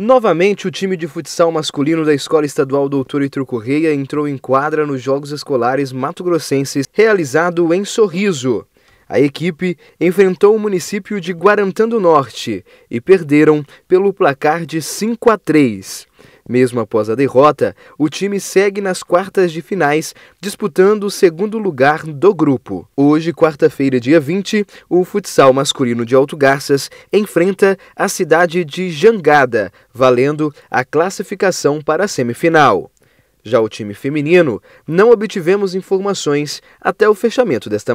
Novamente, o time de futsal masculino da Escola Estadual Doutor Heitor Correia entrou em quadra nos Jogos Escolares Mato Grossenses, realizado em Sorriso. A equipe enfrentou o município de Guarantã do Norte e perderam pelo placar de 5 a 3. Mesmo após a derrota, o time segue nas quartas de finais, disputando o segundo lugar do grupo. Hoje, quarta-feira, dia 20, o futsal masculino de Alto Garças enfrenta a cidade de Jangada, valendo a classificação para a semifinal. Já o time feminino, não obtivemos informações até o fechamento desta